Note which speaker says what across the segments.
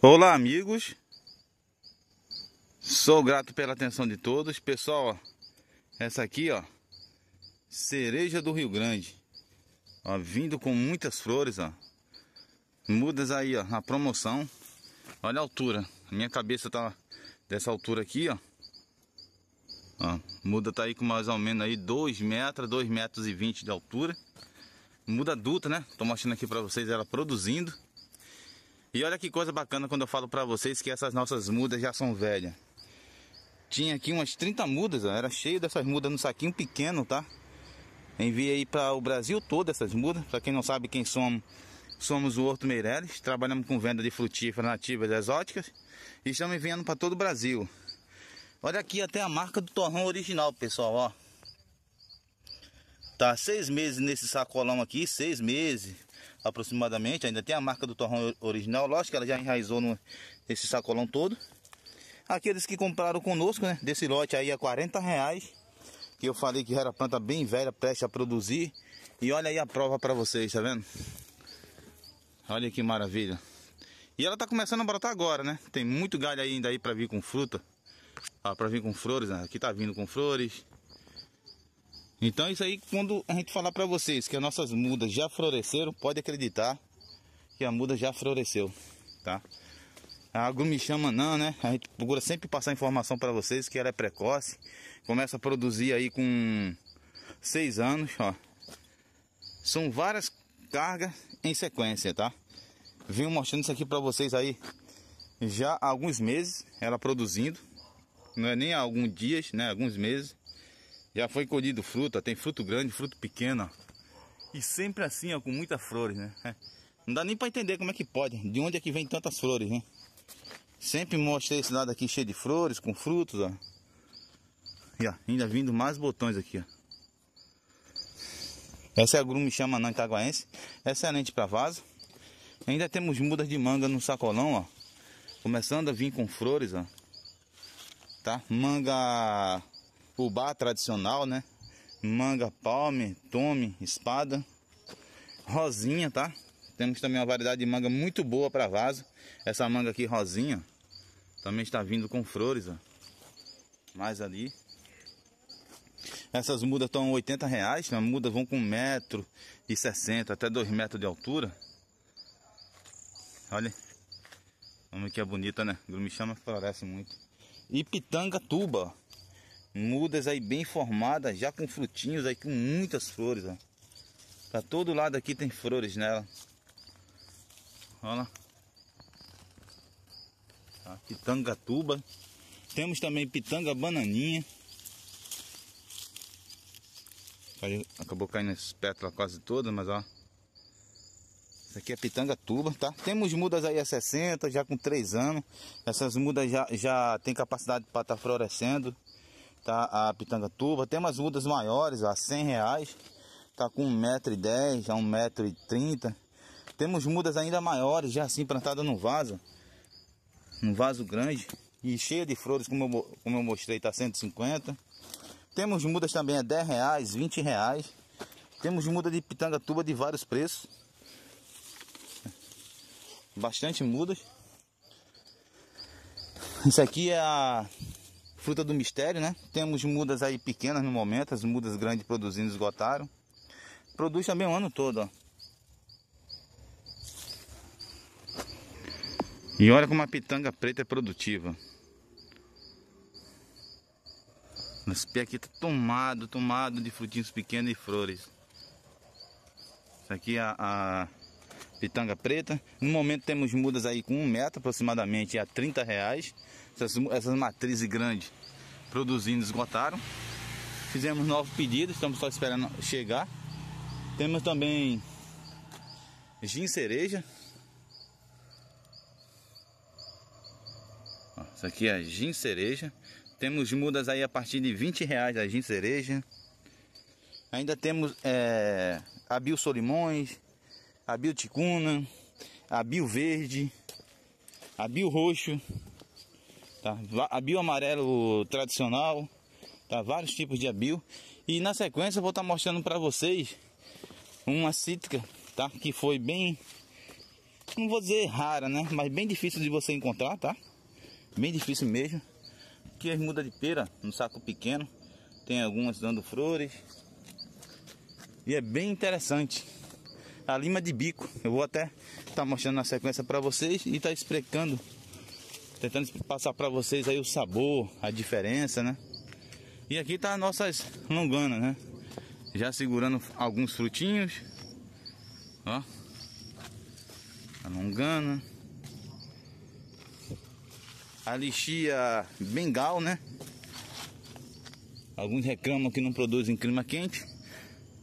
Speaker 1: Olá, amigos. Sou grato pela atenção de todos. Pessoal, essa aqui, ó, cereja do Rio Grande. Ó, vindo com muitas flores, ó. Mudas aí, ó, na promoção. Olha a altura. minha cabeça tá dessa altura aqui, ó. ó muda tá aí com mais ou menos aí 2 metros, 2 metros e 20 de altura. Muda adulta, né? Tô mostrando aqui pra vocês ela produzindo. E olha que coisa bacana quando eu falo para vocês que essas nossas mudas já são velhas. Tinha aqui umas 30 mudas, ó, era cheio dessas mudas no saquinho pequeno, tá? Enviei aí para o Brasil todo essas mudas. Para quem não sabe quem somos, somos o Horto Meireles. Trabalhamos com venda de frutíferas nativas exóticas e estamos enviando para todo o Brasil. Olha aqui até a marca do torrão original, pessoal, ó. Tá seis meses nesse sacolão aqui, seis meses, aproximadamente. Ainda tem a marca do torrão original. Lógico que ela já enraizou no, esse sacolão todo. Aqueles que compraram conosco, né? Desse lote aí a 40 reais. Que eu falei que era planta bem velha, preste a produzir. E olha aí a prova para vocês, tá vendo? Olha que maravilha. E ela tá começando a brotar agora, né? Tem muito galho ainda aí para vir com fruta. Ah, para vir com flores, né? Aqui tá vindo com flores. Então isso aí, quando a gente falar para vocês que as nossas mudas já floresceram, pode acreditar que a muda já floresceu, tá? A água me chama não, né? A gente procura sempre passar informação para vocês que ela é precoce, começa a produzir aí com seis anos, ó. São várias cargas em sequência, tá? Venho mostrando isso aqui para vocês aí já há alguns meses, ela produzindo, não é nem há alguns dias, né? Alguns meses já foi colhido fruta, tem fruto grande, fruto pequeno. E sempre assim, ó, com muitas flores, né? É. Não dá nem para entender como é que pode, de onde é que vem tantas flores, né? Sempre mostrei esse lado aqui cheio de flores, com frutos, ó. E ó, ainda vindo mais botões aqui, ó. Essa é a grume chama não itaguaense, excelente para vaso. Ainda temos mudas de manga no sacolão, ó. Começando a vir com flores, ó. Tá? Manga o bar tradicional, né? Manga, palme, tome, espada, rosinha, tá? Temos também uma variedade de manga muito boa para vaso. Essa manga aqui rosinha também está vindo com flores, ó. Mais ali. Essas mudas estão 80 reais, as né? mudas vão com 1,60m até 2 metros de altura. Olha, vamos que é bonita, né? Grumichama floresce muito. E pitanga tuba, ó mudas aí bem formadas, já com frutinhos aí com muitas flores, ó. Pra todo lado aqui tem flores nela. Olha lá. Tá, pitanga tuba. Temos também pitanga bananinha. Acabou caindo as pétalas quase todas, mas ó. Isso aqui é pitanga tuba, tá? Temos mudas aí a 60, já com 3 anos. Essas mudas já, já tem capacidade para estar tá florescendo tá? A pitanga Tem umas mudas maiores, a 100 reais. Tá com 1,10m a 1,30m. Temos mudas ainda maiores, já assim plantada no vaso. no vaso grande. E cheia de flores, como eu, como eu mostrei, tá 150. Temos mudas também a é 10 reais, 20 reais. Temos muda de pitanga tuba de vários preços. Bastante mudas. Isso aqui é a Fruta do mistério, né? Temos mudas aí pequenas no momento, as mudas grandes produzindo esgotaram. Produz também o ano todo, ó. E olha como a pitanga preta é produtiva. Esse pé aqui tá tomado, tomado de frutinhos pequenos e flores. Isso aqui é a, a pitanga preta. No momento temos mudas aí com um metro aproximadamente a 30 reais. Essas, essas matrizes grandes produzindo esgotaram. Fizemos novos pedidos, estamos só esperando chegar. Temos também gin cereja. Ó, isso aqui é gin cereja. Temos mudas aí a partir de 20 reais a gin cereja. Ainda temos é, abil solimões, a bioticuna, a bio verde, a bio roxo, tá? a bio amarelo tradicional, tá? vários tipos de abio. E na sequência vou estar tá mostrando para vocês uma cítrica tá? que foi bem, não vou dizer rara, né? mas bem difícil de você encontrar, tá? bem difícil mesmo. Que as muda de pera um saco pequeno, tem algumas dando flores e é bem interessante a lima de bico. Eu vou até estar tá mostrando na sequência para vocês e estar tá explicando, tentando passar para vocês aí o sabor, a diferença, né? E aqui tá nossas longanas, né? Já segurando alguns frutinhos. Ó. A longana. A lixia bengal, né? Alguns reclamam que não produzem clima quente.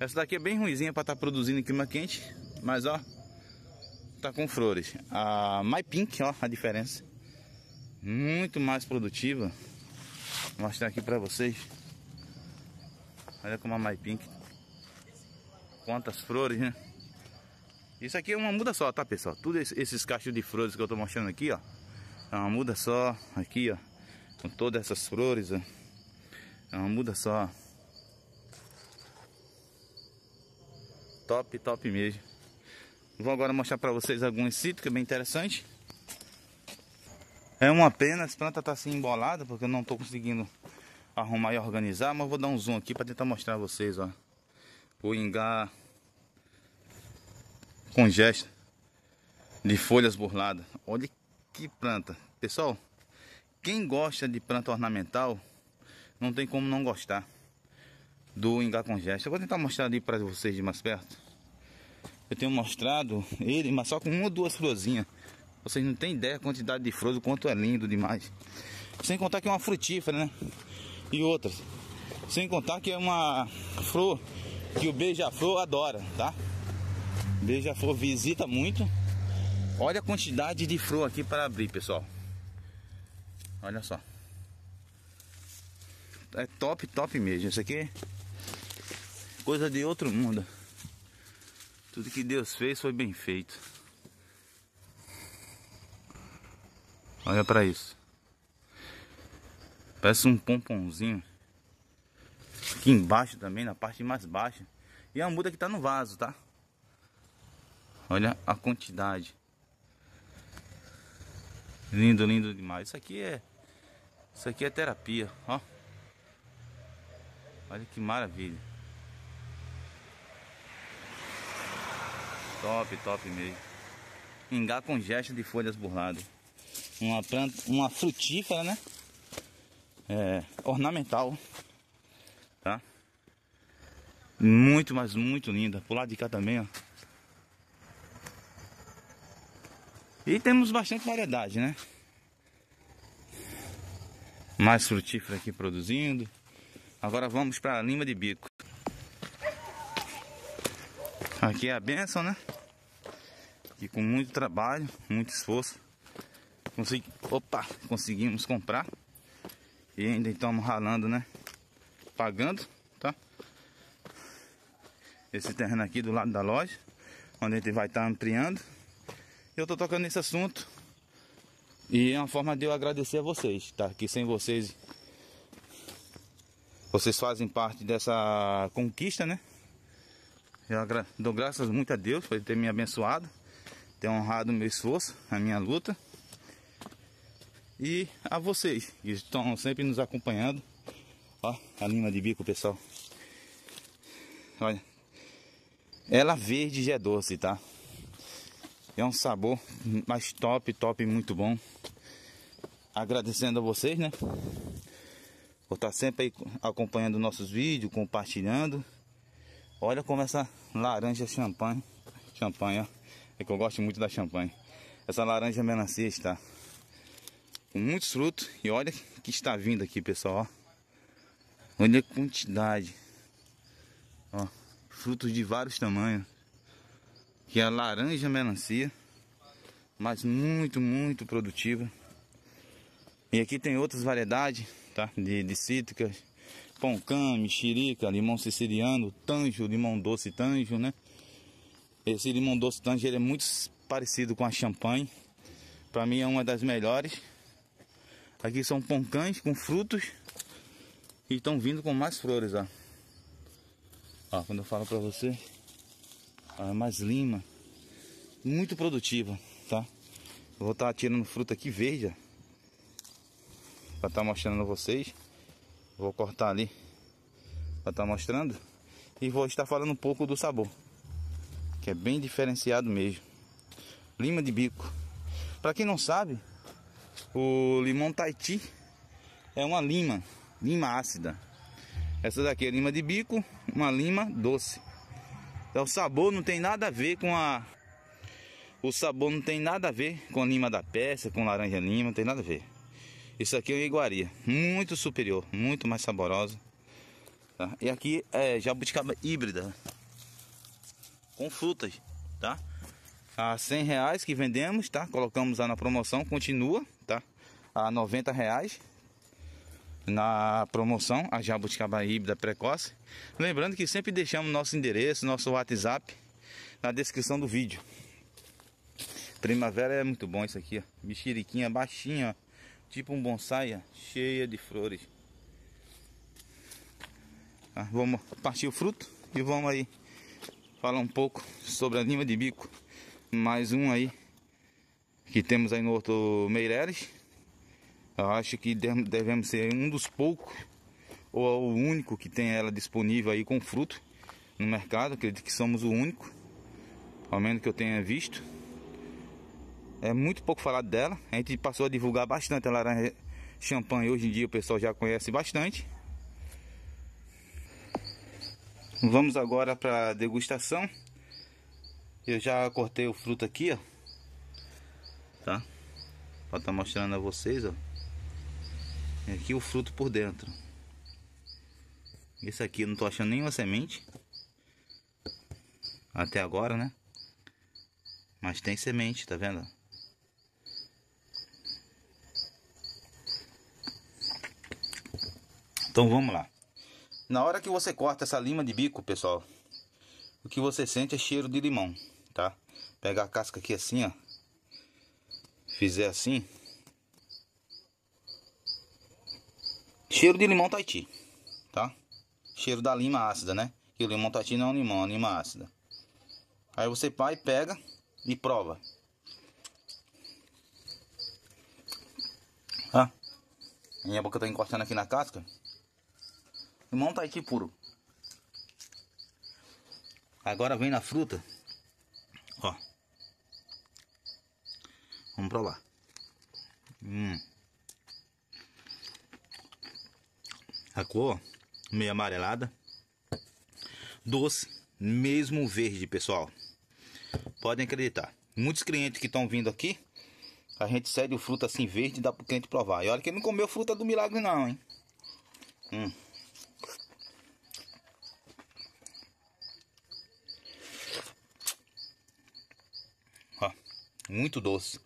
Speaker 1: Essa daqui é bem ruimzinha para estar tá produzindo em clima quente, mas ó, tá com flores. A My Pink, ó, a diferença. Muito mais produtiva. Vou mostrar aqui para vocês. Olha como a My Pink. Quantas flores, né? Isso aqui é uma muda só, tá, pessoal? Todos esses cachos de flores que eu tô mostrando aqui, ó. É uma muda só, aqui, ó. Com todas essas flores, ó. É uma muda só. top, top mesmo. Vou agora mostrar para vocês alguns sítios que é bem interessante. É uma pena, as plantas tá assim embolada porque eu não estou conseguindo arrumar e organizar, mas vou dar um zoom aqui para tentar mostrar a vocês, ó. O engar congesta de folhas burladas. Olha que planta. Pessoal, quem gosta de planta ornamental não tem como não gostar do Ingá Congesta. Eu vou tentar mostrar ali para vocês de mais perto. Eu tenho mostrado ele, mas só com uma ou duas florzinhas. Vocês não têm ideia a quantidade de flores, o quanto é lindo demais. Sem contar que é uma frutífera, né? E outras. Sem contar que é uma flor que o beija-flor adora, tá? Beija-flor visita muito. Olha a quantidade de flor aqui para abrir, pessoal. Olha só. É top, top mesmo. Isso aqui coisa de outro mundo. Tudo que Deus fez foi bem feito. Olha para isso. Parece um pomponzinho. Aqui embaixo também, na parte mais baixa. E é a muda que tá no vaso, tá? Olha a quantidade. Lindo, lindo demais. Isso aqui é. Isso aqui é terapia, ó. Olha que maravilha. Top, top mesmo. Ingá com gesto de folhas burladas. Uma planta, uma frutífera, né? É, ornamental. Tá? Muito, mas muito linda. Por lado de cá também, ó. E temos bastante variedade, né? Mais frutífera aqui produzindo. Agora vamos para a lima de bico. Aqui é a benção, né? E com muito trabalho, muito esforço, consegui, opa, conseguimos comprar. E ainda estamos ralando, né? Pagando, tá? Esse terreno aqui do lado da loja, onde a gente vai estar tá ampliando. Eu tô tocando nesse assunto. E é uma forma de eu agradecer a vocês, tá? Que sem vocês, vocês fazem parte dessa conquista, né? Eu dou graças muito a Deus por ter me abençoado, ter honrado o meu esforço, a minha luta. E a vocês que estão sempre nos acompanhando. Ó, a lima de bico, pessoal. Olha. Ela verde já é doce, tá? É um sabor mais top, top, muito bom. Agradecendo a vocês, né? Por estar sempre acompanhando nossos vídeos, compartilhando. Olha como essa laranja é champanhe, champanhe, ó, é que eu gosto muito da champanhe. Essa laranja melancia está com muitos frutos e olha que está vindo aqui, pessoal, ó. Olha a quantidade. Ó, frutos de vários tamanhos. Que é a laranja melancia, mas muito, muito produtiva. E aqui tem outras variedades, tá? De, de cítricas, poncã, mexerica, limão siciliano, tanjo, limão doce tanjo, né? Esse limão doce tanjo ele é muito parecido com a champanhe. Para mim é uma das melhores. Aqui são poncães com frutos e estão vindo com mais flores, ó. Ó, quando eu falo para você, ó, é mais lima, muito produtiva, tá? vou estar tá tirando fruta aqui verde, ó, pra estar tá mostrando a vocês. Vou cortar ali para estar tá mostrando. E vou estar falando um pouco do sabor, que é bem diferenciado mesmo. Lima de bico. Para quem não sabe, o limão Taiti é uma lima, lima ácida. Essa daqui é lima de bico, uma lima doce. Então, o sabor não tem nada a ver com a. O sabor não tem nada a ver com a lima da peça, com laranja lima, não tem nada a ver. Isso aqui é uma iguaria, muito superior, muito mais saborosa. Tá? E aqui é jabuticaba híbrida, com frutas, tá? A 100 reais que vendemos, tá? Colocamos lá na promoção, continua, tá? A 90 reais na promoção, a jabuticaba híbrida precoce. Lembrando que sempre deixamos nosso endereço, nosso WhatsApp na descrição do vídeo. Primavera é muito bom isso aqui, ó. Mexeriquinha baixinha, ó tipo um bonsai, cheia de flores. Ah, vamos partir o fruto e vamos aí falar um pouco sobre a lima de bico. Mais um aí que temos aí no Horto Meireles. Eu acho que devemos ser um dos poucos ou o único que tem ela disponível aí com fruto no mercado. Acredito que somos o único, ao menos que eu tenha visto. É muito pouco falado dela. A gente passou a divulgar bastante a laranja champanhe. Hoje em dia o pessoal já conhece bastante. Vamos agora para degustação. Eu já cortei o fruto aqui, ó. Tá? Pra estar tá mostrando a vocês, ó. aqui o fruto por dentro. Esse aqui eu não tô achando nenhuma semente. Até agora, né? Mas tem semente, tá vendo? Então vamos lá. Na hora que você corta essa lima de bico, pessoal, o que você sente é cheiro de limão, tá? Pegar a casca aqui assim, ó. Fizer assim. Cheiro de limão Tahiti, tá? Cheiro da lima ácida, né? Que o limão Tahiti não é um limão, é uma lima ácida. Aí você vai, pega e prova. Tá? Minha boca tá encostando aqui na casca. Limão tá aqui puro. Agora vem na fruta. Ó. Vamos pra lá. Hum. A cor meio amarelada. Doce, mesmo verde, pessoal. Podem acreditar. Muitos clientes que estão vindo aqui, a gente cede o fruto assim verde e dá pro cliente provar. E olha que ele não comeu fruta do milagre não, hein? Hum. Muito doce.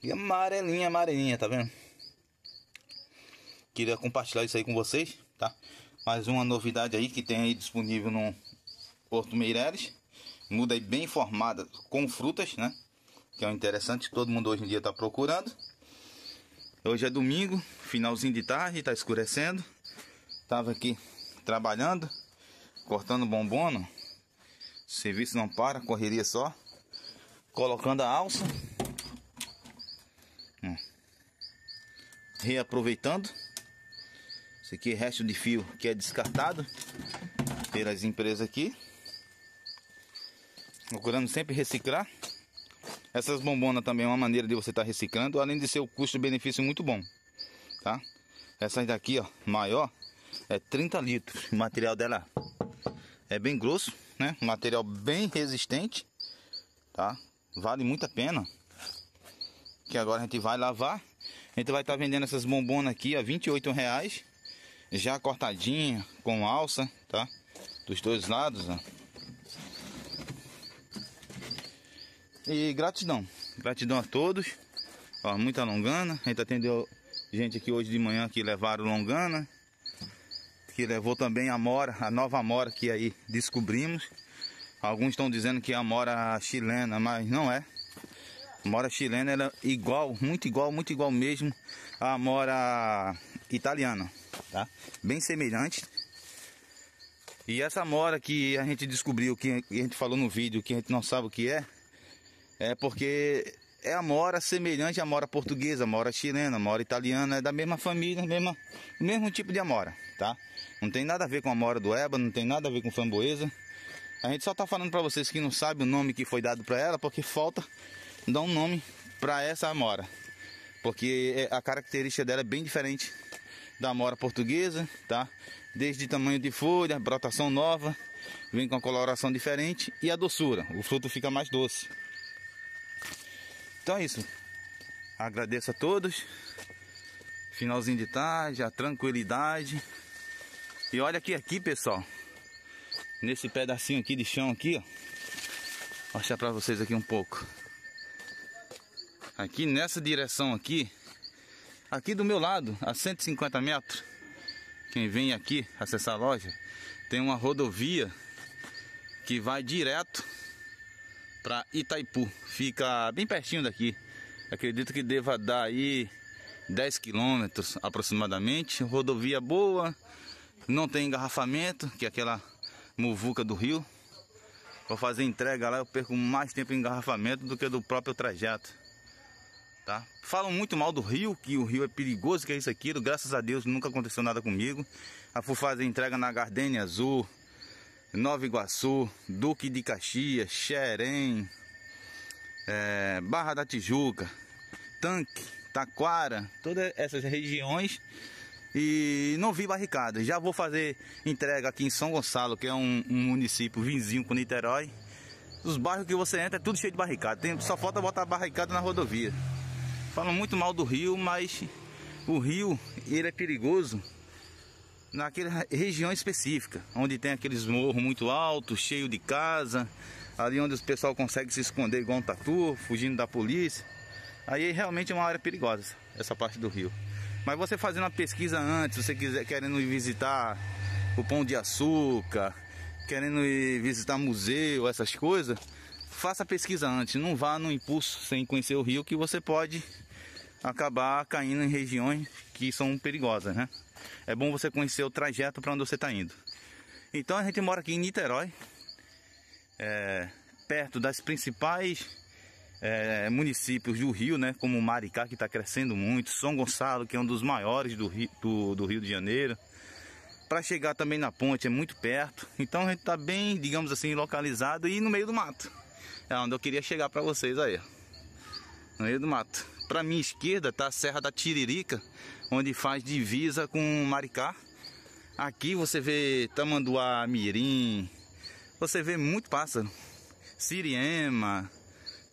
Speaker 1: E amarelinha, amarelinha, tá vendo? Queria compartilhar isso aí com vocês, tá? Mais uma novidade aí que tem aí disponível no Porto Meireles. Muda aí bem formada com frutas, né? Que é o um interessante, todo mundo hoje em dia tá procurando. Hoje é domingo, finalzinho de tarde, tá escurecendo. Tava aqui trabalhando, cortando bombono. serviço não para, correria só colocando a alça. Hum. Reaproveitando. Esse aqui é resto de fio que é descartado pelas empresas aqui. Procurando sempre reciclar. Essas bombonas também é uma maneira de você estar tá reciclando, além de ser o custo-benefício muito bom, tá? Essas daqui, ó, maior, é 30 litros. O material dela é bem grosso, né? Um material bem resistente, tá? Vale muito a pena. Que agora a gente vai lavar. A gente vai estar tá vendendo essas bombonas aqui a 28 reais. Já cortadinha, com alça, tá? Dos dois lados, ó. E gratidão. Gratidão a todos. Ó, muita longana. A gente atendeu gente aqui hoje de manhã que levaram longana. Que levou também a mora, a nova mora que aí descobrimos. Alguns estão dizendo que é mora chilena, mas não é. A mora chilena era é igual, muito igual, muito igual mesmo à mora italiana, tá? Bem semelhante. E essa mora que a gente descobriu, que a gente falou no vídeo, que a gente não sabe o que é, é porque é a mora semelhante à mora portuguesa, mora chilena, mora italiana, é da mesma família, mesma, mesmo tipo de amora, tá? Não tem nada a ver com a mora do Eba, não tem nada a ver com framboesa. A gente só tá falando para vocês que não sabe o nome que foi dado para ela, porque falta dar um nome para essa amora. Porque é, a característica dela é bem diferente da amora portuguesa, tá? Desde tamanho de folha, brotação nova, vem com a coloração diferente e a doçura. O fruto fica mais doce. Então é isso. Agradeço a todos. Finalzinho de tarde, a tranquilidade. E olha que aqui, pessoal, nesse pedacinho aqui de chão aqui, ó. Vou mostrar pra vocês aqui um pouco. Aqui nessa direção aqui, aqui do meu lado, a 150 metros, quem vem aqui acessar a loja, tem uma rodovia que vai direto para Itaipu. Fica bem pertinho daqui. Acredito que deva dar aí 10 quilômetros aproximadamente. Rodovia boa, não tem engarrafamento, que é aquela muvuca do rio. Para fazer entrega lá eu perco mais tempo em engarrafamento do que do próprio trajeto. Tá? Falam muito mal do rio, que o rio é perigoso, que é isso aqui. Graças a Deus nunca aconteceu nada comigo. A fui fazer entrega na Gardenia Azul, Nova Iguaçu, Duque de Caxias, Xerém, é, Barra da Tijuca, Tanque, Taquara, todas essas regiões e não vi barricada. Já vou fazer entrega aqui em São Gonçalo, que é um, um município vizinho com Niterói. Os bairros que você entra é tudo cheio de barricada. Tem, só falta botar barricada na rodovia. Falam muito mal do rio, mas o rio ele é perigoso naquela região específica, onde tem aqueles morros muito altos, cheio de casa, ali onde o pessoal consegue se esconder igual um tatu, fugindo da polícia. Aí é realmente é uma área perigosa essa parte do rio. Mas você fazendo a pesquisa antes, você quiser querendo ir visitar o Pão de Açúcar, querendo ir visitar museu, essas coisas, faça a pesquisa antes, não vá no impulso sem conhecer o rio que você pode acabar caindo em regiões que são perigosas, né? É bom você conhecer o trajeto para onde você está indo. Então a gente mora aqui em Niterói, é, perto das principais é, é, municípios do Rio, né, como Maricá, que está crescendo muito, São Gonçalo, que é um dos maiores do Rio, do, do Rio de Janeiro. Para chegar também na ponte é muito perto, então a gente está bem, digamos assim, localizado e no meio do mato. É onde eu queria chegar para vocês aí, no meio do mato. Para minha esquerda está a Serra da Tiririca, onde faz divisa com Maricá. Aqui você vê tamanduá, mirim, você vê muito pássaro, siriema,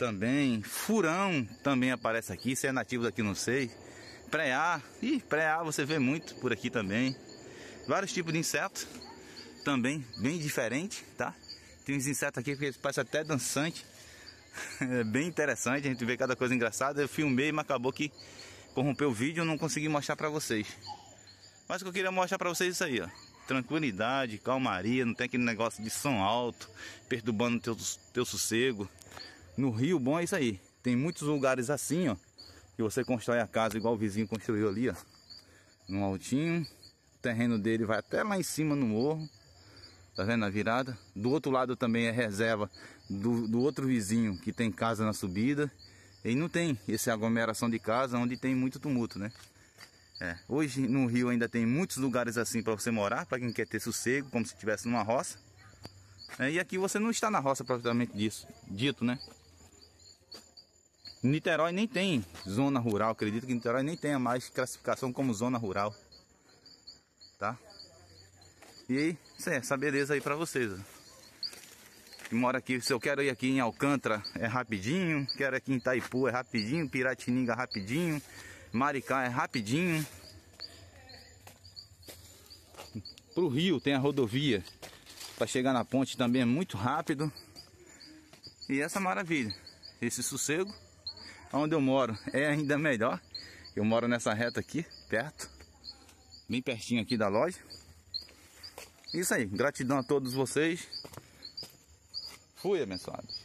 Speaker 1: também, furão também aparece aqui, se é nativo daqui não sei. Preá, e preá você vê muito por aqui também. Vários tipos de insetos, também bem diferente, tá? Tem uns insetos aqui que parecem até dançante. É bem interessante, a gente vê cada coisa engraçada. Eu filmei, mas acabou que corrompeu o vídeo, e não consegui mostrar pra vocês. Mas o que eu queria mostrar pra vocês é isso aí, ó. Tranquilidade, calmaria, não tem aquele negócio de som alto, perturbando teu, teu sossego. No Rio, bom é isso aí. Tem muitos lugares assim, ó. Que você constrói a casa igual o vizinho construiu ali, ó. No altinho. O terreno dele vai até lá em cima no morro. Tá vendo a virada? Do outro lado também é reserva do, do outro vizinho que tem casa na subida. E não tem essa aglomeração de casa onde tem muito tumulto, né? É. Hoje no Rio ainda tem muitos lugares assim para você morar, para quem quer ter sossego, como se estivesse numa roça. É, e aqui você não está na roça propriamente disso, dito, né? Niterói nem tem zona rural, acredito que Niterói nem tenha mais classificação como zona rural. Tá? E aí, é, essa beleza aí pra vocês. Que mora aqui, se eu quero ir aqui em Alcântara é rapidinho, quero aqui em Itaipu é rapidinho, Piratininga é rapidinho, Maricá é rapidinho. Pro Rio tem a rodovia. Pra chegar na ponte também é muito rápido. E essa maravilha, esse sossego onde eu moro é ainda melhor. Eu moro nessa reta aqui, perto, bem pertinho aqui da loja. Isso aí, gratidão a todos vocês. Fui abençoados.